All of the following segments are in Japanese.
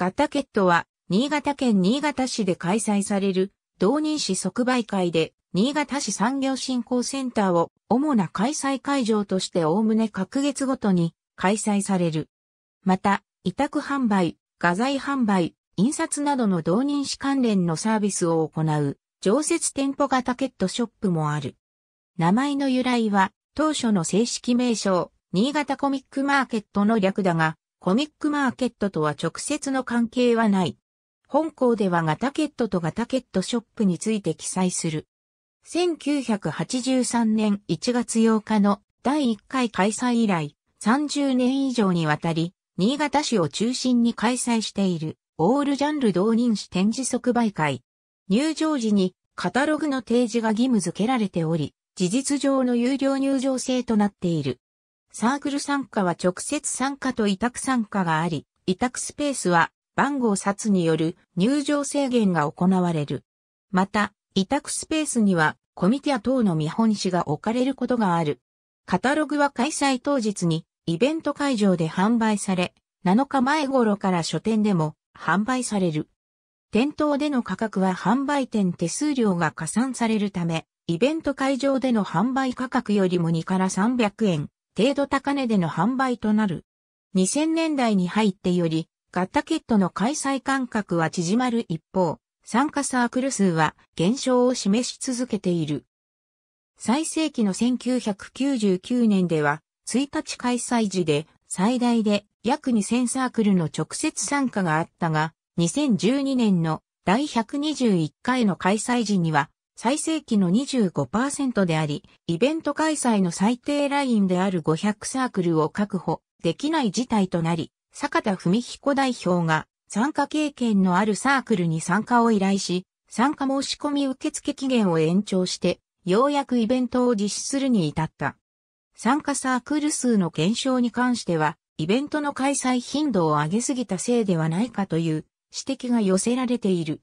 ガタケットは、新潟県新潟市で開催される、同人誌即売会で、新潟市産業振興センターを主な開催会場としておおむね各月ごとに開催される。また、委託販売、画材販売、印刷などの同人誌関連のサービスを行う、常設店舗型ケットショップもある。名前の由来は、当初の正式名称、新潟コミックマーケットの略だが、コミックマーケットとは直接の関係はない。本校ではガタケットとガタケットショップについて記載する。1983年1月8日の第1回開催以来、30年以上にわたり、新潟市を中心に開催している、オールジャンル同人誌展示即売会。入場時に、カタログの提示が義務付けられており、事実上の有料入場制となっている。サークル参加は直接参加と委託参加があり、委託スペースは番号札による入場制限が行われる。また、委託スペースにはコミティア等の見本紙が置かれることがある。カタログは開催当日にイベント会場で販売され、7日前頃から書店でも販売される。店頭での価格は販売店手数料が加算されるため、イベント会場での販売価格よりも2から300円程度高値での販売となる。2000年代に入ってより、ガッタケットの開催間隔は縮まる一方、参加サークル数は減少を示し続けている。最盛期の1999年では、1日開催時で最大で約2000サークルの直接参加があったが、2012年の第121回の開催時には最盛期の25%であり、イベント開催の最低ラインである500サークルを確保できない事態となり、坂田文彦代表が参加経験のあるサークルに参加を依頼し、参加申し込み受付期限を延長して、ようやくイベントを実施するに至った。参加サークル数の減少に関しては、イベントの開催頻度を上げすぎたせいではないかという指摘が寄せられている。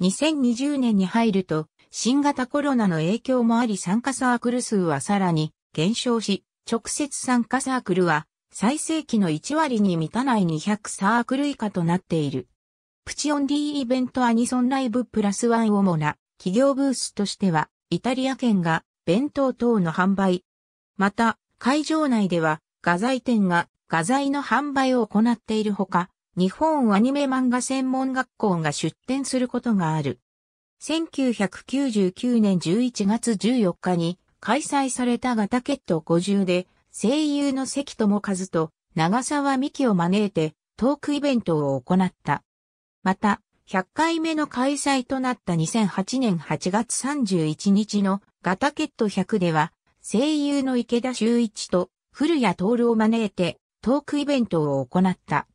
2020年に入ると、新型コロナの影響もあり参加サークル数はさらに減少し、直接参加サークルは最盛期の1割に満たない200サークル以下となっている。プチオンディイベントアニソンライブプラスワン主な企業ブースとしては、イタリア圏が弁当等の販売。また、会場内では画材店が画材の販売を行っているほか、日本アニメ漫画専門学校が出展することがある。1999年11月14日に開催されたガタケット50で声優の関智和と長沢美希を招いてトークイベントを行った。また、100回目の開催となった2008年8月31日のガタケット100では声優の池田修一と古谷徹を招いてトークイベントを行った。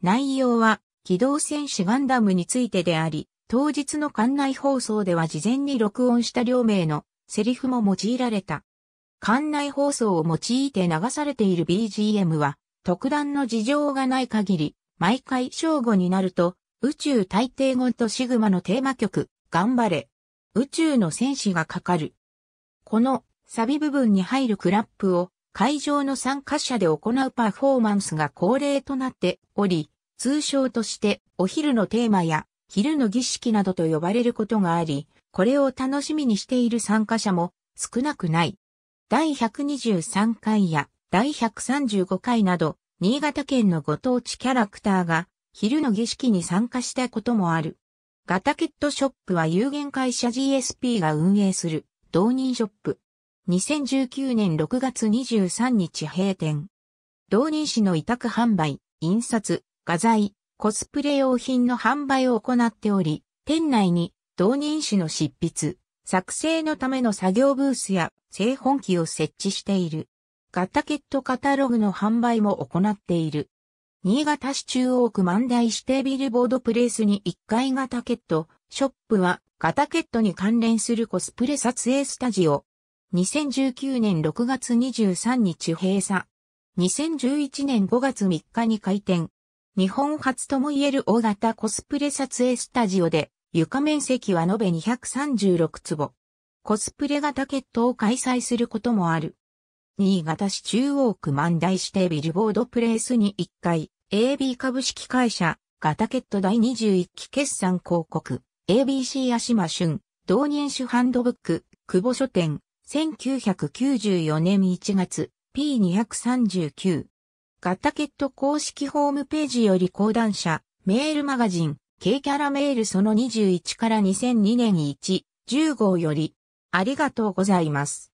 内容は、機動戦士ガンダムについてであり、当日の館内放送では事前に録音した両名のセリフも用いられた。館内放送を用いて流されている BGM は、特段の事情がない限り、毎回正午になると、宇宙大帝語とシグマのテーマ曲、頑張れ。宇宙の戦士がかかる。このサビ部分に入るクラップを会場の参加者で行うパフォーマンスが恒例となっており、通称としてお昼のテーマや昼の儀式などと呼ばれることがあり、これを楽しみにしている参加者も少なくない。第123回や第135回など、新潟県のご当地キャラクターが昼の儀式に参加したこともある。ガタケットショップは有限会社 GSP が運営する導入ショップ。2019年6月23日閉店。同人誌の委託販売、印刷、画材、コスプレ用品の販売を行っており、店内に同人誌の執筆、作成のための作業ブースや製本機を設置している。ガタケットカタログの販売も行っている。新潟市中央区万代指定ビルボードプレイスに1階ガタケット、ショップはガタケットに関連するコスプレ撮影スタジオ、2019年6月23日閉鎖。2011年5月3日に開店。日本初ともいえる大型コスプレ撮影スタジオで、床面積は延べ236坪。コスプレ型決闘を開催することもある。新潟市中央区万代指定ビルボードプレイスに1階、AB 株式会社、ガタケット第21期決算広告、ABC 足間春、同人種ハンドブック、久保書店、1994年1月 P239。ガッタケット公式ホームページより講談社、メールマガジン、K キャラメールその21から2002年1、1 5号より、ありがとうございます。